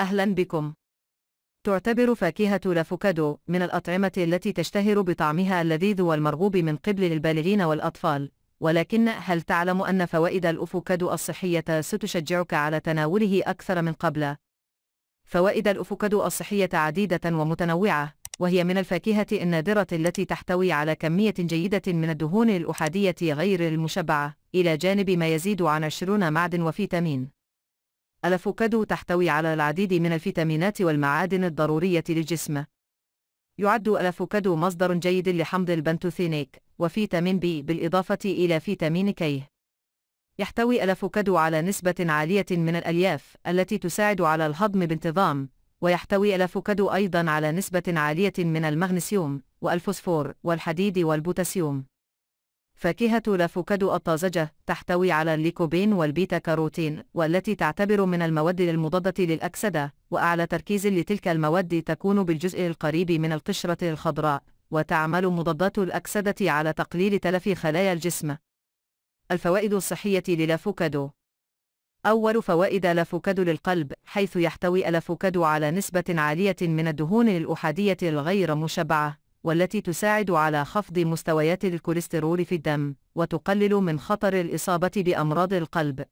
أهلا بكم. تعتبر فاكهة الأفوكادو من الأطعمة التي تشتهر بطعمها اللذيذ والمرغوب من قبل البالغين والأطفال، ولكن هل تعلم أن فوائد الأفوكادو الصحية ستشجعك على تناوله أكثر من قبل؟ فوائد الأفوكادو الصحية عديدة ومتنوعة، وهي من الفاكهة النادرة التي تحتوي على كمية جيدة من الدهون الأحادية غير المشبعة، إلى جانب ما يزيد عن 20 معدن وفيتامين. الأفوكادو تحتوي على العديد من الفيتامينات والمعادن الضرورية للجسم. يعد الأفوكادو مصدر جيد لحمض البنتوثينيك وفيتامين بي بالإضافة إلى فيتامين كيه. يحتوي الأفوكادو على نسبة عالية من الألياف التي تساعد على الهضم بانتظام، ويحتوي الأفوكادو أيضًا على نسبة عالية من المغنيسيوم والفوسفور والحديد والبوتاسيوم. فاكهة الأفوكادو الطازجة تحتوي على الليكوبين والبيتا كاروتين والتي تعتبر من المواد المضادة للأكسدة وأعلى تركيز لتلك المواد تكون بالجزء القريب من القشرة الخضراء وتعمل مضادات الأكسدة على تقليل تلف خلايا الجسم الفوائد الصحية للأفوكادو أول فوائد الأفوكادو للقلب حيث يحتوي الأفوكادو على نسبة عالية من الدهون الأحادية الغير مشبعة والتي تساعد على خفض مستويات الكوليسترول في الدم وتقلل من خطر الإصابة بأمراض القلب.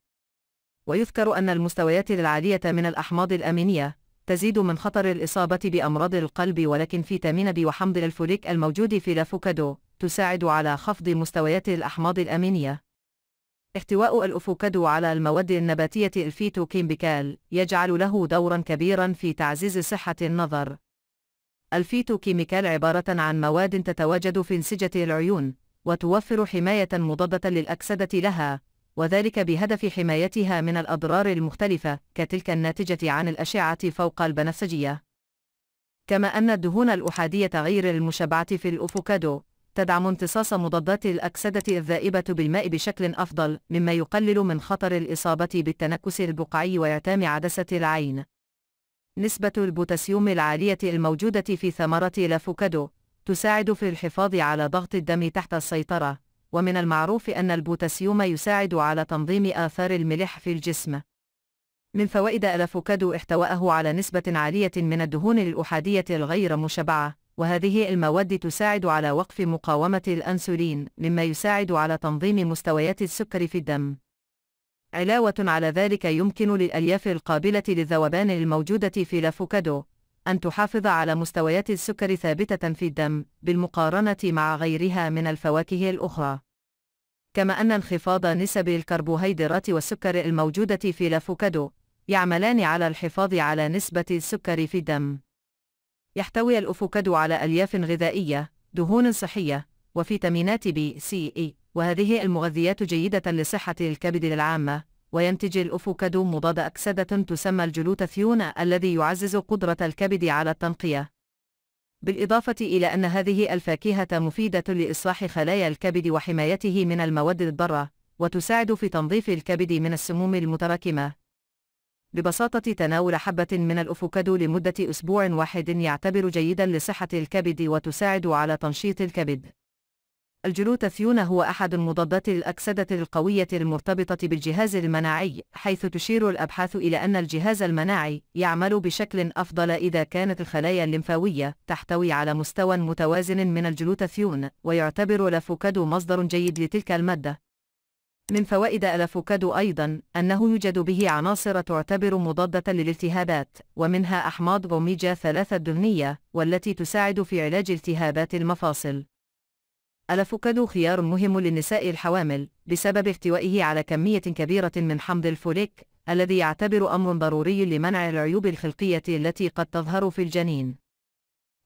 ويذكر أن المستويات العالية من الأحماض الأمينية تزيد من خطر الإصابة بأمراض القلب ولكن فيتامين بي وحمض الفوليك الموجود في الأفوكادو تساعد على خفض مستويات الأحماض الأمينية. احتواء الأفوكادو على المواد النباتية الفيتوكيميكال يجعل له دورا كبيرا في تعزيز صحة النظر. الفيتوكيميكال عبارة عن مواد تتواجد في انسجة العيون، وتوفر حماية مضادة للأكسدة لها، وذلك بهدف حمايتها من الأضرار المختلفة كتلك الناتجة عن الأشعة فوق البنفسجية. كما أن الدهون الأحادية غير المشبعة في الأفوكادو تدعم امتصاص مضادات الأكسدة الذائبة بالماء بشكل أفضل مما يقلل من خطر الإصابة بالتنكس البقعي وإعتام عدسة العين. نسبة البوتاسيوم العالية الموجودة في ثمرة الأفوكادو تساعد في الحفاظ على ضغط الدم تحت السيطرة، ومن المعروف أن البوتاسيوم يساعد على تنظيم آثار الملح في الجسم. من فوائد الأفوكادو احتواءه على نسبة عالية من الدهون الأحادية الغير مشبعة، وهذه المواد تساعد على وقف مقاومة الأنسولين، مما يساعد على تنظيم مستويات السكر في الدم. علاوة على ذلك يمكن للألياف القابلة للذوبان الموجودة في الأفوكادو أن تحافظ على مستويات السكر ثابتة في الدم بالمقارنة مع غيرها من الفواكه الأخرى. كما أن انخفاض نسب الكربوهيدرات والسكر الموجودة في الأفوكادو يعملان على الحفاظ على نسبة السكر في الدم. يحتوي الأفوكادو على ألياف غذائية، دهون صحية، وفيتامينات بي سي إي وهذه المغذيات جيدة لصحة الكبد العامة، وينتج الأفوكادو مضاد أكسدة تسمى الجلوتاثيون الذي يعزز قدرة الكبد على التنقية. بالإضافة إلى أن هذه الفاكهة مفيدة لإصلاح خلايا الكبد وحمايته من المواد الضارة، وتساعد في تنظيف الكبد من السموم المتراكمة. ببساطة تناول حبة من الأفوكادو لمدة أسبوع واحد يعتبر جيدًا لصحة الكبد وتساعد على تنشيط الكبد. الجلوتاثيون هو أحد المضادات للأكسدة القوية المرتبطة بالجهاز المناعي، حيث تشير الأبحاث إلى أن الجهاز المناعي يعمل بشكل أفضل إذا كانت الخلايا الليمفاوية تحتوي على مستوى متوازن من الجلوتاثيون، ويعتبر الأفوكادو مصدر جيد لتلك المادة. من فوائد الافوكادو ايضا انه يوجد به عناصر تعتبر مضاده للالتهابات ومنها احماض اوميجا 3 الدهنيه والتي تساعد في علاج التهابات المفاصل الأفوكادو خيار مهم للنساء الحوامل بسبب احتوائه على كمية كبيرة من حمض الفوليك الذي يعتبر أمر ضروري لمنع العيوب الخلقية التي قد تظهر في الجنين.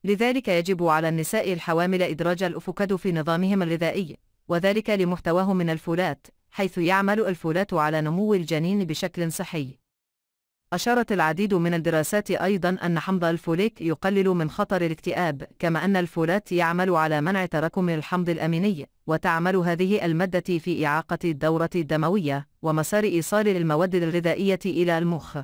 لذلك يجب على النساء الحوامل إدراج الأفوكادو في نظامهم الغذائي، وذلك لمحتواه من الفولات، حيث يعمل الفولات على نمو الجنين بشكل صحي. أشارت العديد من الدراسات أيضا أن حمض الفوليك يقلل من خطر الاكتئاب كما أن الفولات يعمل على منع تراكم الحمض الأميني وتعمل هذه المادة في إعاقة الدورة الدموية ومسار إيصال المواد الغذائية إلى المخ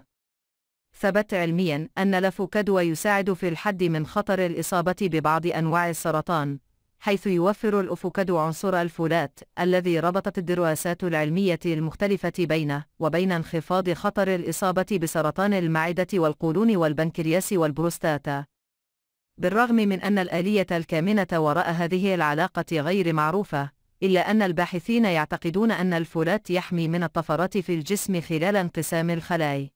ثبت علميا أن الأفوكادو يساعد في الحد من خطر الإصابة ببعض أنواع السرطان حيث يوفر الأفوكادو عنصر الفولات الذي ربطت الدراسات العلمية المختلفة بينه وبين انخفاض خطر الإصابة بسرطان المعدة والقولون والبنكرياس والبروستاتا بالرغم من أن الآلية الكامنة وراء هذه العلاقة غير معروفة إلا أن الباحثين يعتقدون أن الفولات يحمي من الطفرات في الجسم خلال انقسام الخلايا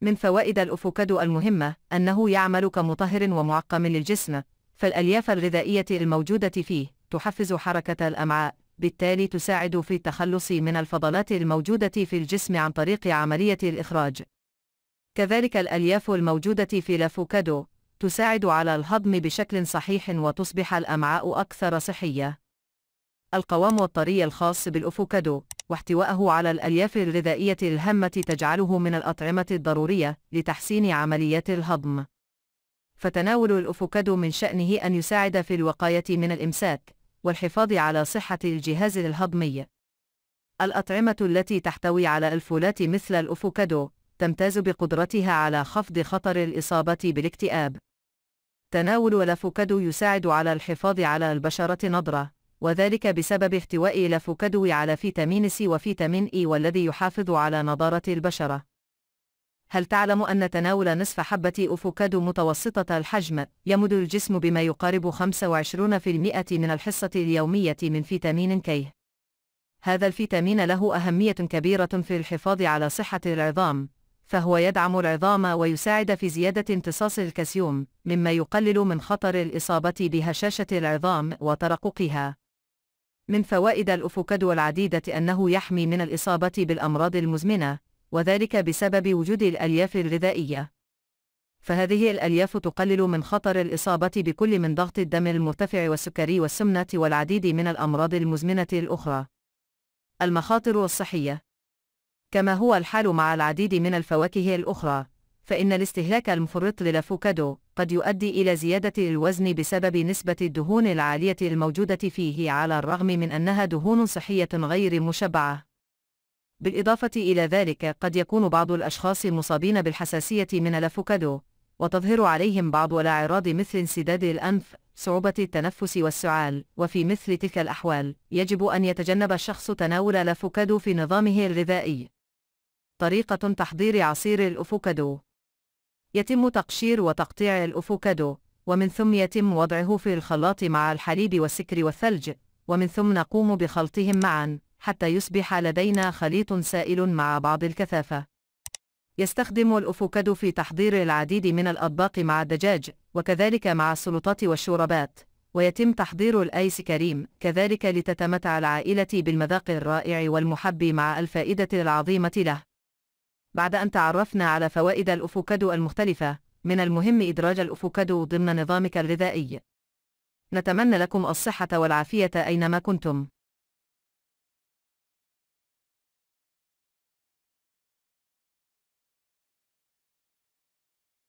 من فوائد الأفوكادو المهمة أنه يعمل كمطهر ومعقم للجسم فالألياف الغذائية الموجودة فيه تحفز حركة الأمعاء، بالتالي تساعد في التخلص من الفضلات الموجودة في الجسم عن طريق عملية الإخراج. كذلك الألياف الموجودة في الأفوكادو تساعد على الهضم بشكل صحيح وتصبح الأمعاء أكثر صحية. القوام الطري الخاص بالأفوكادو واحتوائه على الألياف الغذائية الهامة تجعله من الأطعمة الضرورية لتحسين عمليات الهضم. فتناول الأفوكادو من شأنه أن يساعد في الوقاية من الإمساك والحفاظ على صحة الجهاز الهضمي. الأطعمة التي تحتوي على الفولات مثل الأفوكادو تمتاز بقدرتها على خفض خطر الإصابة بالاكتئاب. تناول الأفوكادو يساعد على الحفاظ على البشرة نضرة، وذلك بسبب احتواء الأفوكادو على فيتامين سي وفيتامين إي والذي يحافظ على نضارة البشرة. هل تعلم أن تناول نصف حبة أفوكادو متوسطة الحجم يمد الجسم بما يقارب 25% من الحصة اليومية من فيتامين كي؟ هذا الفيتامين له أهمية كبيرة في الحفاظ على صحة العظام، فهو يدعم العظام ويساعد في زيادة امتصاص الكالسيوم، مما يقلل من خطر الإصابة بهشاشة العظام وترققها. من فوائد الأفوكادو العديدة أنه يحمي من الإصابة بالأمراض المزمنة، وذلك بسبب وجود الألياف الغذائية. فهذه الألياف تقلل من خطر الإصابة بكل من ضغط الدم المرتفع والسكري والسمنة والعديد من الأمراض المزمنة الأخرى. المخاطر الصحية كما هو الحال مع العديد من الفواكه الأخرى، فإن الاستهلاك المفرط للأفوكادو قد يؤدي إلى زيادة الوزن بسبب نسبة الدهون العالية الموجودة فيه على الرغم من أنها دهون صحية غير مشبعة. بالإضافة إلى ذلك قد يكون بعض الأشخاص المصابين بالحساسية من الأفوكادو وتظهر عليهم بعض الأعراض مثل انسداد الأنف صعوبة التنفس والسعال وفي مثل تلك الأحوال يجب أن يتجنب الشخص تناول الأفوكادو في نظامه الغذائي طريقة تحضير عصير الأفوكادو يتم تقشير وتقطيع الأفوكادو ومن ثم يتم وضعه في الخلاط مع الحليب والسكر والثلج ومن ثم نقوم بخلطهم معا حتى يصبح لدينا خليط سائل مع بعض الكثافة. يستخدم الأفوكادو في تحضير العديد من الأطباق مع الدجاج، وكذلك مع السلطات والشوربات، ويتم تحضير الآيس كريم كذلك لتتمتع العائلة بالمذاق الرائع والمحب مع الفائدة العظيمة له. بعد أن تعرفنا على فوائد الأفوكادو المختلفة، من المهم إدراج الأفوكادو ضمن نظامك الغذائي. نتمنى لكم الصحة والعافية أينما كنتم.